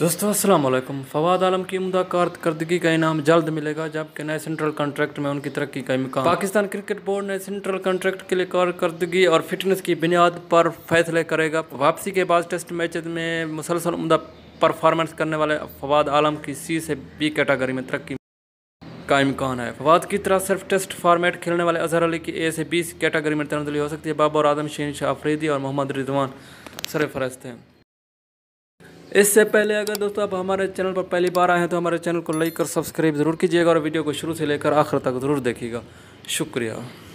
दोस्तों अस्सलाम वालेकुम फवाद आलम की उमदा कारदगी का इनाम जल्द मिलेगा जबकि नए सेंट्रल कॉन्ट्रैक्ट में उनकी तरक्की का इमकान पाकिस्तान क्रिकेट बोर्ड ने सेंट्रल कॉन्ट्रैक्ट के लिए कारकर्दगी और फिटनेस की बुनियाद पर फैसले करेगा वापसी के बाद टेस्ट मैच में मुसलसल उमदा परफॉर्मेंस करने वाले फवाद आलम की सी से बी कैटेगरी में तरक्की का इमकान है फवाद की तरह सिर्फ टेस्ट फॉर्मेट खेलने वाले अजहर अली की ए से बीस कैटेगरी में तनदली हो सकती है बाबर आदम शीन शाह अफरीदी और मोहम्मद रिजवान सरफरस्त हैं इससे पहले अगर दोस्तों आप हमारे चैनल पर पहली बार आए हैं तो हमारे चैनल को लाइक और सब्सक्राइब ज़रूर कीजिएगा और वीडियो को शुरू से लेकर आखिर तक ज़रूर देखिएगा शुक्रिया